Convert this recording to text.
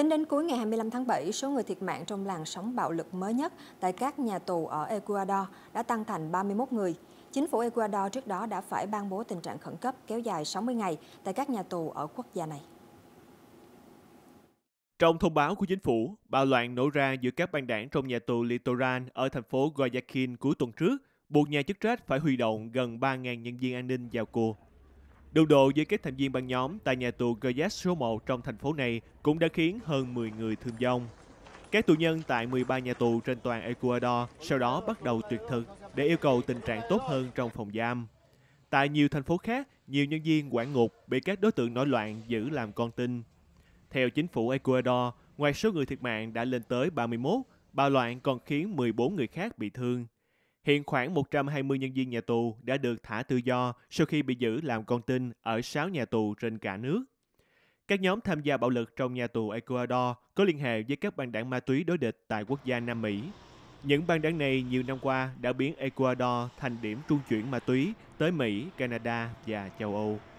Tính đến cuối ngày 25 tháng 7, số người thiệt mạng trong làn sóng bạo lực mới nhất tại các nhà tù ở Ecuador đã tăng thành 31 người. Chính phủ Ecuador trước đó đã phải ban bố tình trạng khẩn cấp kéo dài 60 ngày tại các nhà tù ở quốc gia này. Trong thông báo của chính phủ, bạo loạn nổ ra giữa các băng đảng trong nhà tù Litoral ở thành phố Guayaquil cuối tuần trước, buộc nhà chức trách phải huy động gần 3.000 nhân viên an ninh vào cuộc Đụng độ với các thành viên băng nhóm tại nhà tù Goyet số 1 trong thành phố này cũng đã khiến hơn 10 người thương vong. Các tù nhân tại 13 nhà tù trên toàn Ecuador sau đó bắt đầu tuyệt thực để yêu cầu tình trạng tốt hơn trong phòng giam. Tại nhiều thành phố khác, nhiều nhân viên quản ngục bị các đối tượng nổi loạn giữ làm con tin. Theo chính phủ Ecuador, ngoài số người thiệt mạng đã lên tới 31, bạo loạn còn khiến 14 người khác bị thương. Hiện khoảng 120 nhân viên nhà tù đã được thả tự do sau khi bị giữ làm con tin ở 6 nhà tù trên cả nước. Các nhóm tham gia bạo lực trong nhà tù Ecuador có liên hệ với các băng đảng ma túy đối địch tại quốc gia Nam Mỹ. Những băng đảng này nhiều năm qua đã biến Ecuador thành điểm trung chuyển ma túy tới Mỹ, Canada và châu Âu.